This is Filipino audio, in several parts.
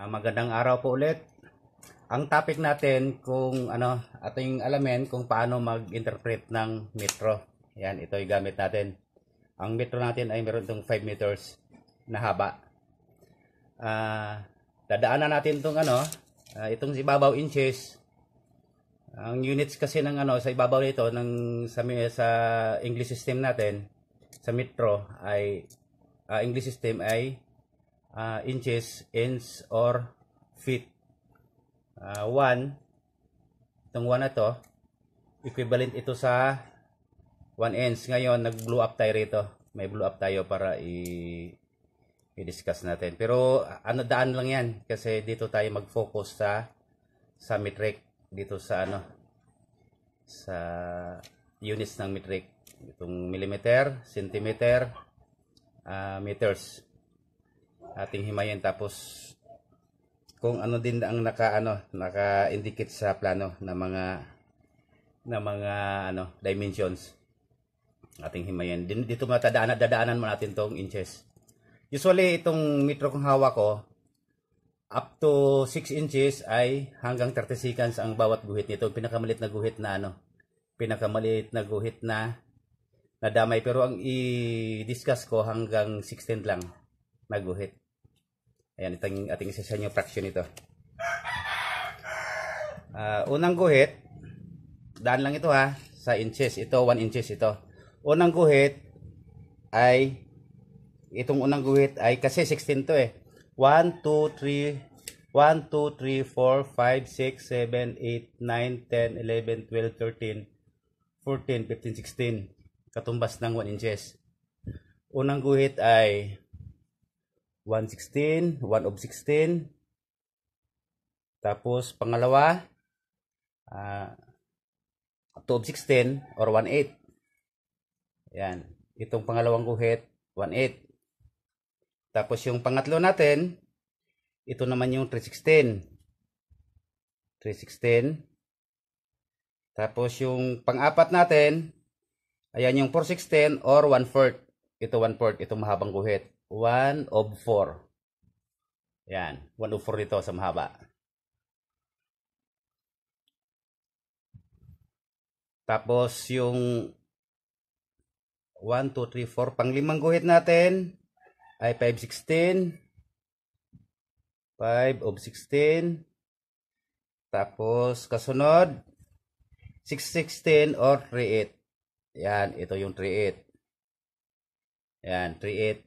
Uh, magandang araw po ulit. Ang topic natin kung ano, ating alamin kung paano mag-interpret ng metro. Yan, ito yung gamit natin. Ang metro natin ay meron itong 5 meters na haba. Uh, dadaanan natin itong ano, uh, itong ibabaw inches. Ang units kasi ng ano sa ibabaw nito ng sa, sa English system natin sa metro ay uh, English system ay uh, inches, inch, or feet. Uh, 1, itong 1 na to, equivalent ito sa 1 inch. Ngayon, nag-blow up tayo rito. May blow up tayo para i- i-discuss natin. Pero ano daan lang 'yan kasi dito tayo mag-focus sa sa metric dito sa ano sa units ng metric, itong millimeter, centimeter, uh, meters ating himayin tapos kung ano din ang naka ano naka-indicate sa plano na mga na mga ano dimensions ating himayin din dito matadaanan dadaanan mo natin tong inches usually itong metro kong hawak ko up to 6 inches ay hanggang 30 seconds ang bawat guhit nito pinakamalit na guhit na ano pinakamalit na guhit na nadamay pero ang i-discuss ko hanggang 16 lang naguhit. Ayan, itong ating isa sa inyo fraction ito. Uh, unang guhit, daan lang ito ha, sa inches. Ito, 1 inches ito. Unang guhit ay, itong unang guhit ay, kasi 16 to eh. 1, 2, 3, 1, 2, 3, 4, 5, 6, 7, 8, 9, 10, 11, 12, 13, 14, 15, 16. Katumbas ng 1 inches. Unang guhit ay 116, 1 of 16. Tapos pangalawa, uh, ah, 2 of 16 or 1/8. Yan. Itong pangalawang guhit, 1/8. Tapos yung pangatlo natin, ito naman yung 316. 316. Tapos yung pang-apat natin, ayan yung 416 or 1/4. Ito 1/4, itong mahabang guhit. 1 of 4. Yan. 1 of 4 dito sa mahaba. Tapos yung 1, 2, 3, 4. Pang limang guhit natin ay 5, 16. 5 of 16. Tapos, kasunod, 616 or 38. Yan, ito yung 38. Yan, 38.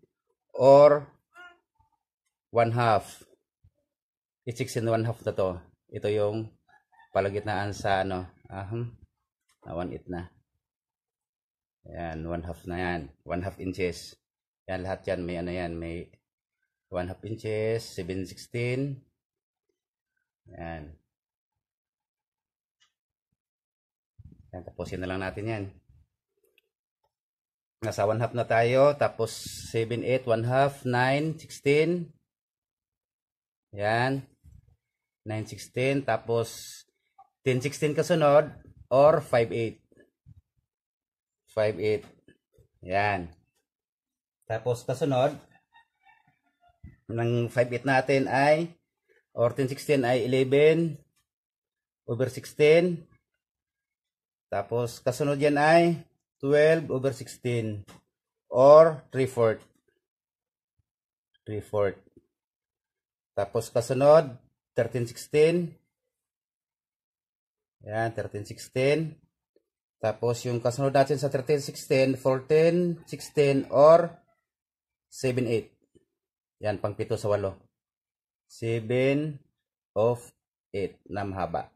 or 1 half. It's 6 and 1 half na to. Ito yung palagitnaan sa ano. Aham. Uh, one it na. Ayan, 1 half na yan. 1 half inches. Yan, lahat yan. May ano yan. May 1 half inches, 716. 16. Ayan. Yan, tapusin na lang natin yan. Nasa 1 half na tayo. Tapos 7, 8, 1 half, 9, 16. Yan. 9, 16. Tapos 10, 16 kasunod. Or 5, 8. 5, Yan. Tapos kasunod ng 5, 8 natin ay or 10, 16 ay 11 over 16. Tapos kasunod yan ay 12 over 16 or 3 fourth. 3 fourth. Tapos kasunod, 13 16. Yan, 13 16. Tapos yung kasunod natin sa 13 16, 14 16 or 7 8. Yan, pang pito sa walo. 7 of 8 na mahaba.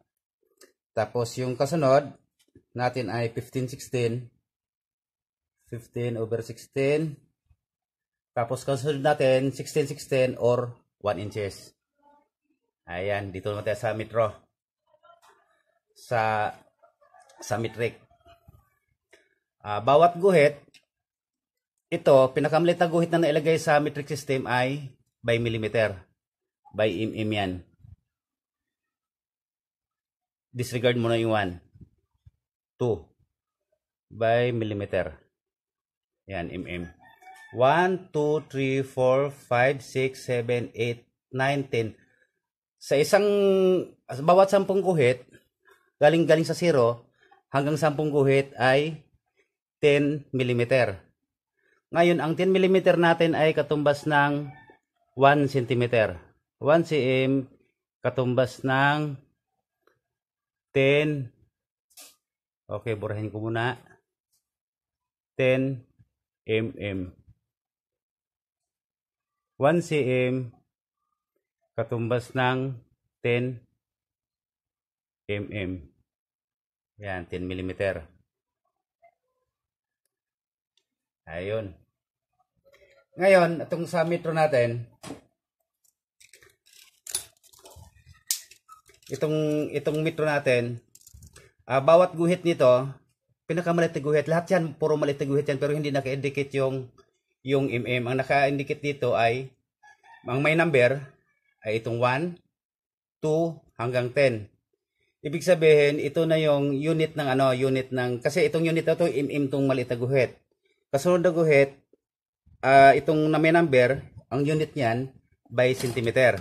Tapos yung kasunod natin ay 15 16. 15 over 16. Tapos, kasunod natin, 16, 16 or 1 inches. Ayan, dito naman tayo sa metro. Sa, sa metric. Uh, bawat guhit, ito, pinakamalit na guhit na nailagay sa metric system ay by millimeter. By mm yan. Disregard mo na yung 1. 2. By millimeter. Yan, mm. 1, 2, 3, 4, 5, 6, 7, 8, 9, 10. Sa isang, bawat sampung guhit, galing-galing sa 0, hanggang sampung guhit ay 10 mm. Ngayon, ang 10 mm natin ay katumbas ng 1 cm. 1 cm katumbas ng 10 Okay, burahin ko muna. 10 mm. 1 cm katumbas ng 10 mm. Yan, 10 mm. Ayun. Ngayon, itong sa metro natin, itong itong metro natin, uh, bawat guhit nito pila ka guhit. Lahat yan, puro malit yan, pero hindi naka-indicate yung, yung MM. Ang naka-indicate dito ay, ang may number ay itong 1, 2, hanggang 10. Ibig sabihin, ito na yung unit ng ano, unit ng, kasi itong unit na to, mm tong maliit na guhit. Kasunod na guhit, uh, itong na may number, ang unit niyan, by centimeter.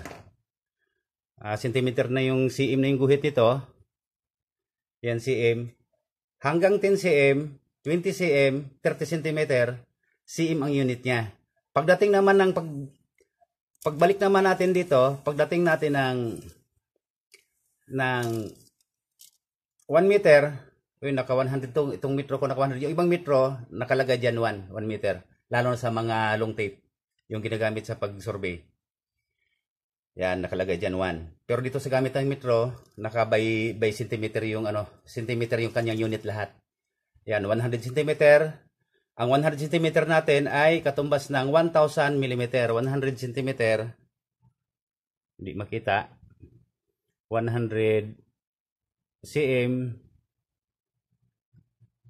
Uh, centimeter na yung cm na yung guhit nito. Yan cm hanggang 10 cm, 20 cm, 30 cm, cm ang unit niya. Pagdating naman ng pag pagbalik naman natin dito, pagdating natin ng ng 1 meter, uy, naka 100 itong, itong metro ko naka 100. Yung ibang metro, nakalagay diyan 1, 1 meter. Lalo na sa mga long tape, yung ginagamit sa pag-survey. Yan, nakalagay dyan 1. Pero dito sa gamit ng metro, naka by, by centimeter yung ano, centimeter yung kanyang unit lahat. Yan, 100 cm. Ang 100 cm natin ay katumbas ng 1,000 mm. 100 cm. Hindi makita. 100 cm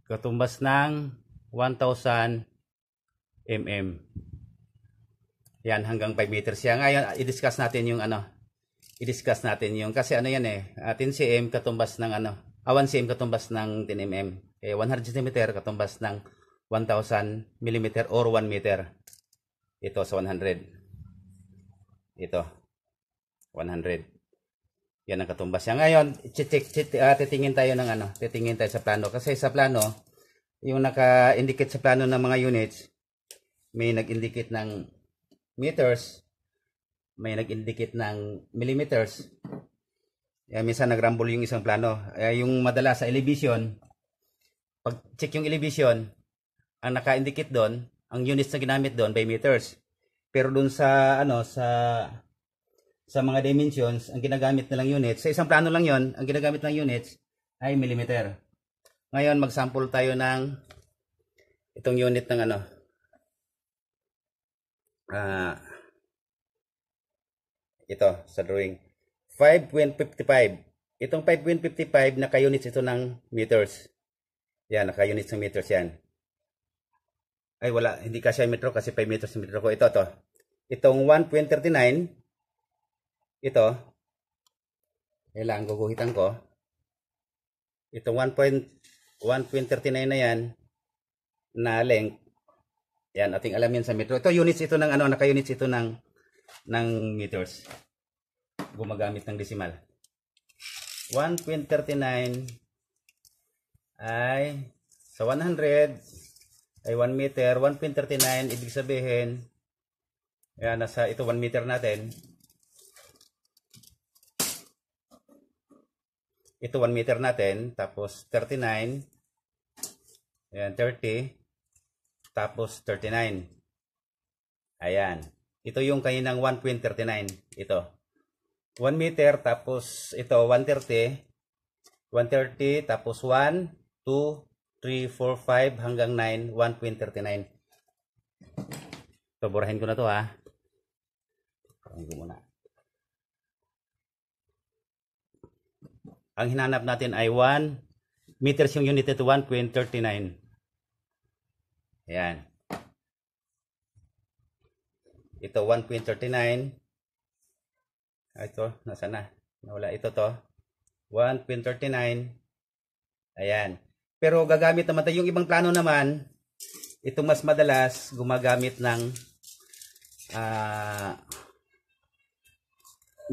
katumbas ng 1,000 mm. Yan, hanggang 5 meters siya. Ngayon, i-discuss natin yung ano, i-discuss natin yung, kasi ano yan eh, 10 ah, cm katumbas ng ano, ah, 1 cm katumbas ng 10 mm. Eh, 100 cm katumbas ng 1,000 mm or 1 meter. Ito sa 100. Ito. 100. Yan ang katumbas niya. Ngayon, check, check, uh, ah, titingin tayo ng ano, titingin tayo sa plano. Kasi sa plano, yung naka-indicate sa plano ng mga units, may nag-indicate ng meters, may nag-indicate ng millimeters. Kaya minsan nagrumble yung isang plano. Eh, yung madala sa elevation, pag check yung elevation, ang naka-indicate doon, ang units na ginamit doon by meters. Pero doon sa ano sa sa mga dimensions, ang ginagamit na lang units, sa isang plano lang 'yon, ang ginagamit ng units ay millimeter. Ngayon, mag-sample tayo ng itong unit ng ano, uh, ito sa drawing 5.55 itong 5.55 naka-units ito ng meters yan naka-units ng meters yan ay wala hindi kasi metro kasi 5 meters ng metro ko ito to itong 1.39 ito kailangan guguhitan ko itong 1.39 na yan na length yan, ating alam yan sa metro. Ito units ito ng ano, naka-units ito ng ng meters. Gumagamit ng decimal. 1.39 ay sa 100 ay 1 meter. 1.39 ibig sabihin yan, nasa ito 1 meter natin. Ito 1 meter natin. Tapos 39. Ayan, 30. Tapos 39. Ayan. Ito yung kaninang 1.39. Ito. 1 meter tapos ito 130. 130 tapos 1, 2, 3, 4, 5 hanggang 9. 1.39. So burahin ko na to ha. Burahin ko muna. Ang hinanap natin ay 1 meters yung unit ito 1.39. Ayan. Ito 1.39. Ah, ito, nasa na? Nawala. Ito to. 1.39. Ayan. Pero gagamit naman tayo. Yung ibang plano naman, ito mas madalas gumagamit ng uh,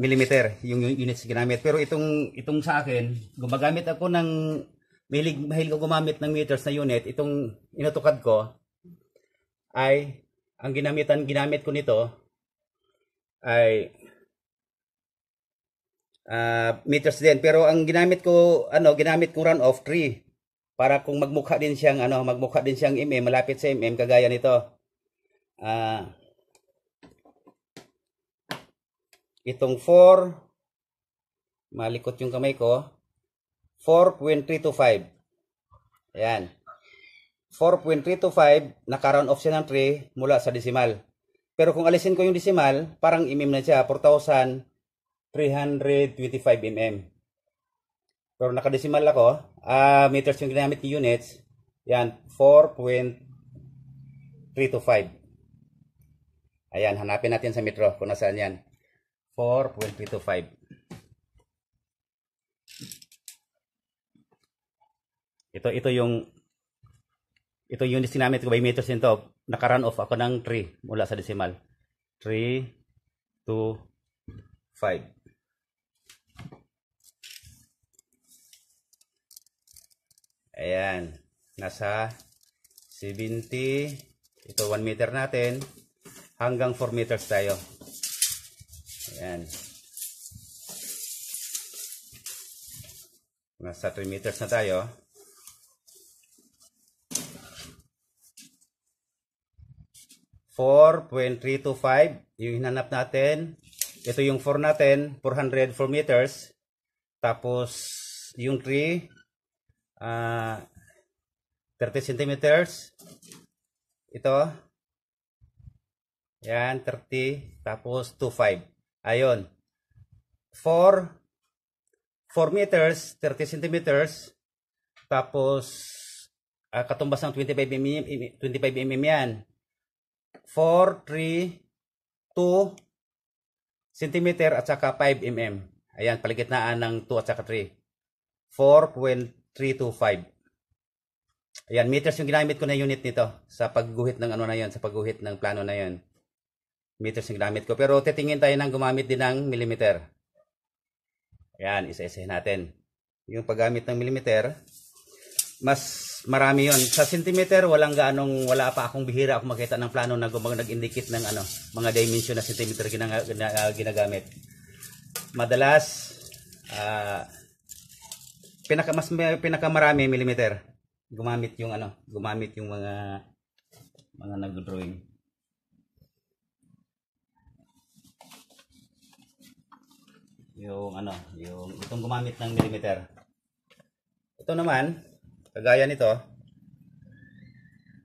millimeter yung units ginamit. Pero itong itong sa akin, gumagamit ako ng mahilig, mahilig ako gumamit ng meters na unit. Itong inutukad ko, ay ang ginamitan ginamit ko nito ay uh, meters din pero ang ginamit ko ano ginamit ko run off 3 para kung magmukha din siyang ano magmukha din siyang mm malapit sa mm kagaya nito uh, itong 4 malikot yung kamay ko 4.325 ayan 4.325 naka-round off siya ng 3 mula sa decimal. Pero kung alisin ko yung decimal, parang mm na siya, 4,325 mm. Pero naka-decimal ako, uh, meters yung ginamit ni units, yan, 4.325. Ayan, hanapin natin sa metro kung nasaan yan. 4.325. Ito, ito yung ito units namin, ito by meters nito. Nakarun off ako ng 3 mula sa decimal. 3, 2, 5. Ayan. Nasa 70. Ito 1 meter natin. Hanggang 4 meters tayo. Ayan. Nasa 3 meters na tayo. 4.325 yung hinanap natin. Ito yung 4 natin, 404 meters. Tapos yung 3 uh, 30 centimeters. Ito. Yan, 30. Tapos 2.5. Ayun. 4 4 meters, 30 centimeters. Tapos uh, katumbas ng 25 mm, 25 mm yan. 4.3.2 cm at saka 5 mm. Ayan, paligitnaan ng 2 at saka 3. 4.325. 12, Ayan, meters yung ginamit ko na unit nito sa pagguhit ng ano na yon, sa pagguhit ng plano na yon. Meters yung ginamit ko. Pero titingin tayo ng gumamit din ng millimeter. Ayan, isa-isahin natin. Yung paggamit ng millimeter, mas marami yon sa centimeter walang ganong wala pa akong bihira ako makita ng plano na gumag nag-indicate ng ano mga dimension na centimeter ginag ginagamit madalas uh, pinaka mas pinakamarami millimeter gumamit yung ano gumamit yung mga mga nagdo-drawing yung ano yung itong gumamit ng millimeter ito naman Kagaya nito.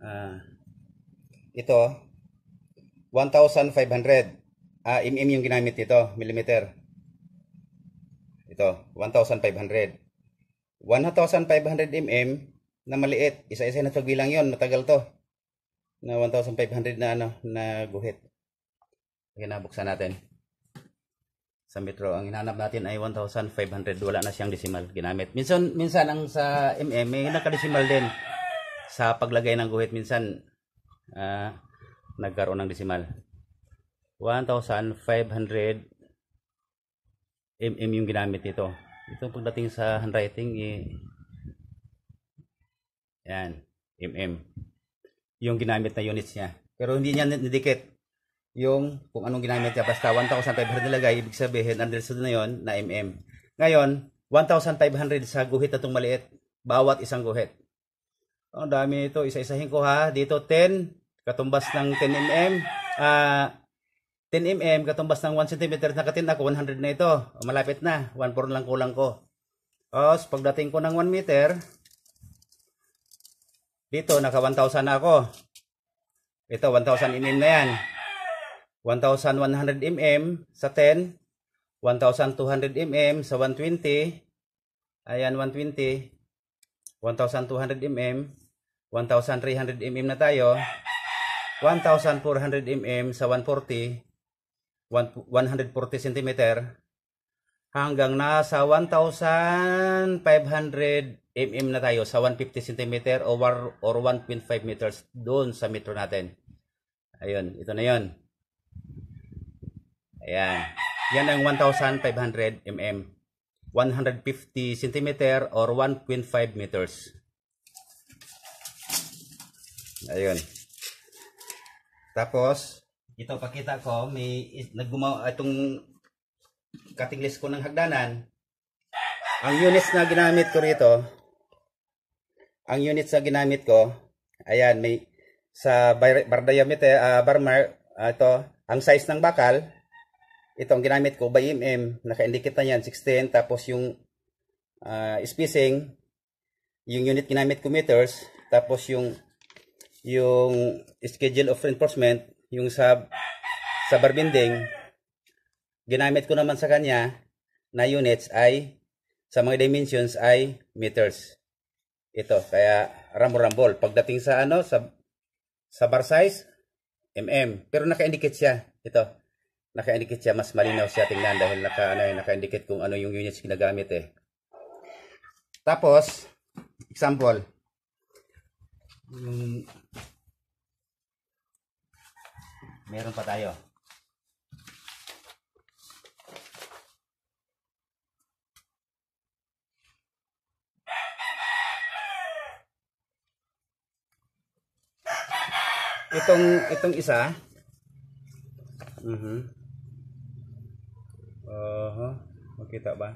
Ah, ito, 1,500. Ah, mm yung ginamit nito, millimeter. Ito, 1,500. 1,500 mm na maliit. Isa-isa na ito bilang yon Matagal to. Na 1,500 na ano, na guhit. Okay, nabuksan natin sa metro. Ang hinahanap natin ay 1,500. Wala na siyang decimal ginamit. Minsan, minsan ang sa MM, may nakadecimal din sa paglagay ng guhit. Minsan, uh, nagkaroon ng decimal. 1,500 mm yung ginamit ito. Ito pagdating sa handwriting, eh, yan, mm. Yung ginamit na units niya. Pero hindi niya nidikit yung kung anong ginamit niya. Basta 1,500 nilagay, ibig sabihin, understood na yon na mm. Ngayon, 1,500 sa guhit na itong maliit. Bawat isang guhit. Oh, ang oh, dami nito. Isa-isahin ko ha. Dito 10, katumbas ng 10 mm. Uh, ah, 10 mm, katumbas ng 1 cm. Nakatin ako, 100 na ito. Oh, malapit na. 1,4 lang kulang ko. Tapos, pagdating ko ng 1 meter, dito, naka 1,000 na ako. Ito, 1,000 inin na yan. 1,100 mm sa 10, 1,200 mm sa 120, ayan 120, 1,200 mm, 1,300 mm na tayo, 1,400 mm sa 140, 140 cm, hanggang nasa 1,500 mm na tayo sa 150 cm or, or 1.5 meters doon sa metro natin. Ayun, ito na yon. Ayan. Yan ang 1,500 mm. 150 cm or 1.5 meters. Ayan. Tapos, ito pakita ko, may naggumawa itong cutting list ko ng hagdanan. Ang units na ginamit ko rito, ang units na ginamit ko, ayan, may sa bar, bar diameter, uh, bar mark, uh, ah, ito, ang size ng bakal, itong ginamit ko by mm naka-indicate na yan 16 tapos yung uh, spacing yung unit ginamit ko meters tapos yung yung schedule of reinforcement yung sa sa bar bending ginamit ko naman sa kanya na units ay sa mga dimensions ay meters ito kaya rambo-rambol pagdating sa ano sa sa bar size mm pero naka-indicate siya ito naka-indicate siya, mas malinaw siya tingnan dahil naka, ano, eh, naka-indicate kung ano yung units ginagamit eh. Tapos, example, yung hmm. meron pa tayo. Itong itong isa. Mhm. Mm Uh, makita ba?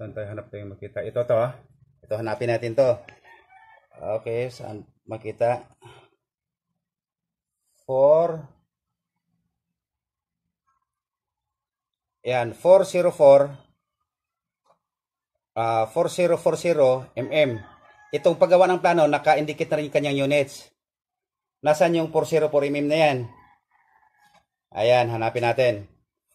Saan tayo hanap tayo makita? Ito to. Ah. Ito hanapin natin to. Okay, saan makita? 4 Ayan, 404 uh, 4040 mm. Itong paggawa ng plano, naka-indicate na rin yung kanyang units. Nasaan yung 404 mm na yan? Ayan, hanapin natin. 4040 mm. 4040 mm. 4040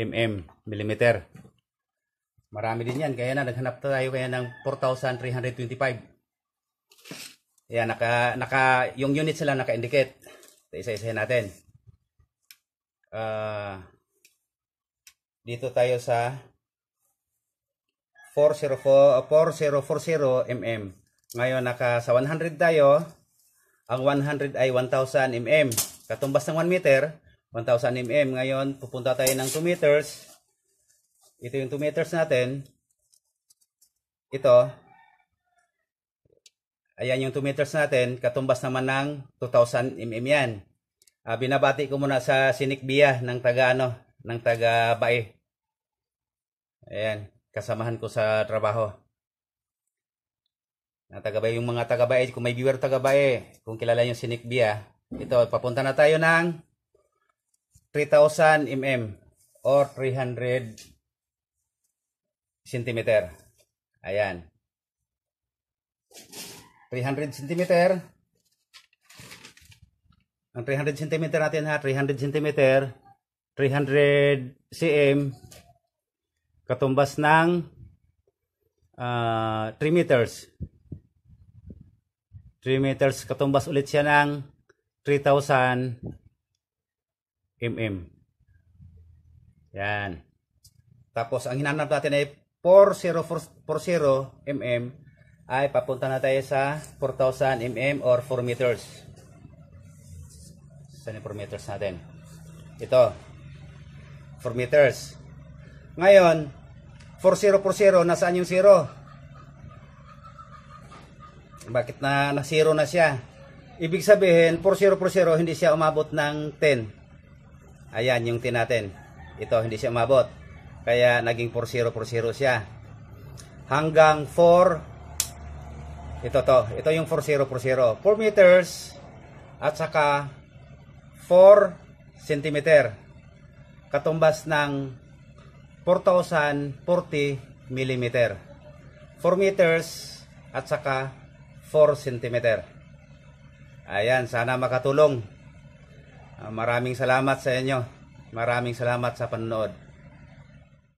mm millimeter. Marami din yan. Kaya na, naghanap tayo kaya ng 4,325. Ayan, naka, naka, yung unit sila naka-indicate. isa isahin natin. Uh, dito tayo sa 404, 4040 mm. Ngayon naka sa 100 tayo. Ang 100 ay 1000 mm. Katumbas ng 1 meter, 1000 mm. Ngayon pupunta tayo ng 2 meters. Ito yung 2 meters natin. Ito. Ayan yung 2 meters natin. Katumbas naman ng 2000 mm yan. Uh, binabati ko muna sa sinikbiya ng taga ano, ng taga Bae. Ayan, kasamahan ko sa trabaho. Na taga Bae, yung mga taga Bae, kung may viewer taga Bae, kung kilala yung sinikbiya, ito, papunta na tayo ng 3,000 mm or 300 cm. Ayan. 300 cm ang 300 cm natin ha, 300 cm, 300 cm, katumbas ng uh, ah, 3 meters. 3 meters, katumbas ulit siya ng 3,000 mm. Yan. Tapos, ang hinanap natin ay 4040 mm ay papunta na tayo sa 4,000 mm or 4 meters. Saan yung meters natin? Ito. 4 meters. Ngayon, 4040, nasaan yung 0? Bakit na, na 0 na siya? Ibig sabihin, 4040, hindi siya umabot ng 10. Ayan, yung 10 natin. Ito, hindi siya umabot. Kaya, naging 4040 siya. Hanggang 4, ito to, ito yung 4040. 4 meters, at saka 4 cm. Katumbas ng 4,040 mm. 4 meters at saka 4 cm. Ayan, sana makatulong. Ah, maraming salamat sa inyo. Maraming salamat sa panonood.